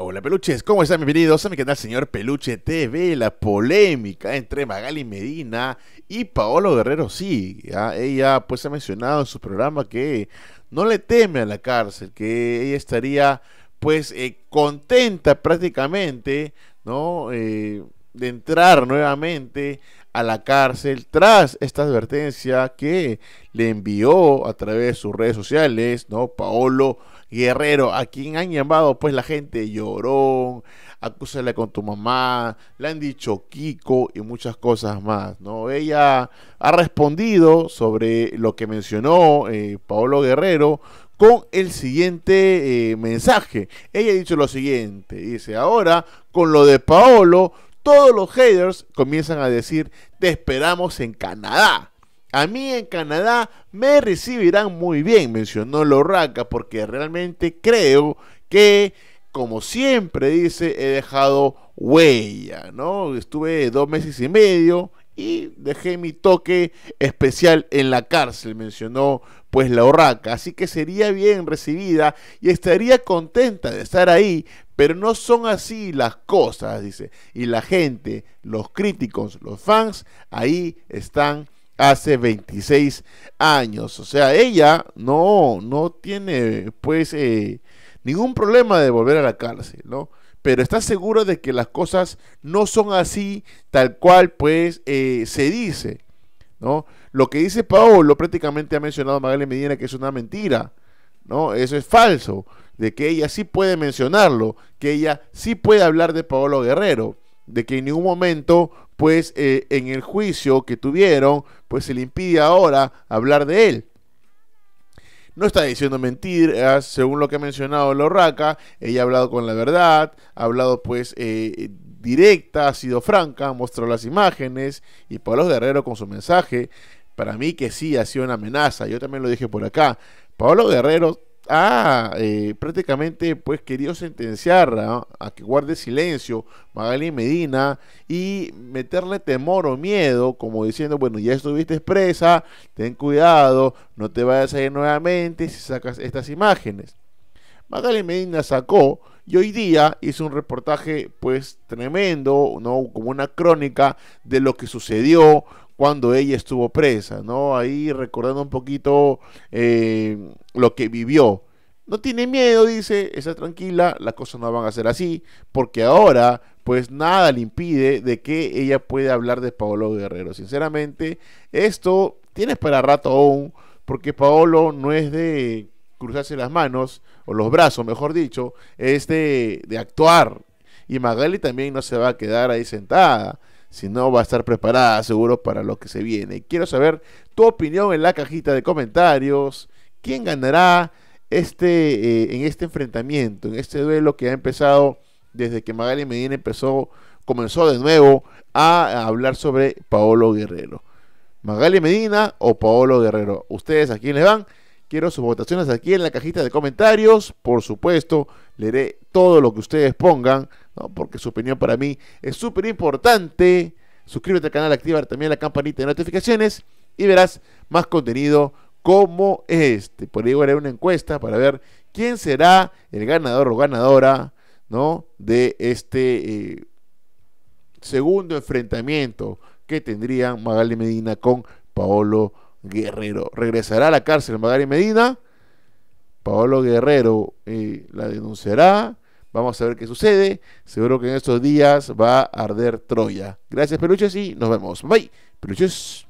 Hola peluches, ¿cómo están? Bienvenidos a mi canal Señor Peluche TV. La polémica entre Magali Medina y Paolo Guerrero sí, Ella pues ha mencionado en su programa que no le teme a la cárcel, que ella estaría pues eh, contenta prácticamente, ¿no? Eh, de entrar nuevamente a la cárcel tras esta advertencia que le envió a través de sus redes sociales, ¿no? Paolo Guerrero, a quien han llamado pues la gente llorón, acúsala con tu mamá, le han dicho Kiko y muchas cosas más, ¿no? Ella ha respondido sobre lo que mencionó eh, Paolo Guerrero con el siguiente eh, mensaje. Ella ha dicho lo siguiente, dice, ahora con lo de Paolo, todos los haters comienzan a decir, te esperamos en Canadá. A mí en Canadá me recibirán muy bien, mencionó Lorraca, porque realmente creo que, como siempre dice, he dejado huella, ¿no? Estuve dos meses y medio y dejé mi toque especial en la cárcel, mencionó pues la horraca, así que sería bien recibida y estaría contenta de estar ahí, pero no son así las cosas, dice. Y la gente, los críticos, los fans, ahí están hace 26 años. O sea, ella no, no tiene pues eh, ningún problema de volver a la cárcel, ¿no? Pero está segura de que las cosas no son así tal cual pues eh, se dice, ¿no? Lo que dice Paolo prácticamente ha mencionado Magdalena Medina que es una mentira, ¿no? Eso es falso de que ella sí puede mencionarlo, que ella sí puede hablar de Paolo Guerrero, de que en ningún momento, pues eh, en el juicio que tuvieron, pues se le impide ahora hablar de él. No está diciendo mentiras, según lo que ha mencionado Lorraca, ella ha hablado con la verdad, ha hablado pues eh, directa, ha sido franca, mostró las imágenes y Pablo Guerrero con su mensaje, para mí que sí ha sido una amenaza, yo también lo dije por acá, Pablo Guerrero Ah, prácticamente pues quería sentenciar a que guarde silencio Magali Medina y meterle temor o miedo, como diciendo, bueno, ya estuviste expresa ten cuidado, no te vayas a ir nuevamente si sacas estas imágenes. Magali Medina sacó y hoy día hizo un reportaje pues tremendo, ¿no? como una crónica de lo que sucedió, cuando ella estuvo presa, ¿no? Ahí recordando un poquito eh, lo que vivió. No tiene miedo, dice, está tranquila, las cosas no van a ser así, porque ahora pues nada le impide de que ella pueda hablar de Paolo Guerrero. Sinceramente, esto tienes para rato aún, porque Paolo no es de cruzarse las manos, o los brazos, mejor dicho, es de, de actuar. Y Magali también no se va a quedar ahí sentada si no va a estar preparada seguro para lo que se viene. Quiero saber tu opinión en la cajita de comentarios. ¿Quién ganará este, eh, en este enfrentamiento, en este duelo que ha empezado desde que Magali Medina comenzó de nuevo a hablar sobre Paolo Guerrero? ¿Magali Medina o Paolo Guerrero? ¿Ustedes a quién les van? Quiero sus votaciones aquí en la cajita de comentarios. Por supuesto, leeré todo lo que ustedes pongan porque su opinión para mí es súper importante. Suscríbete al canal, activa también la campanita de notificaciones y verás más contenido como este. Por ahí haré una encuesta para ver quién será el ganador o ganadora ¿no? de este eh, segundo enfrentamiento que tendría Magali Medina con Paolo Guerrero. Regresará a la cárcel Magali Medina. Paolo Guerrero eh, la denunciará Vamos a ver qué sucede. Seguro que en estos días va a arder Troya. Gracias, peluches, y nos vemos. Bye, peluches.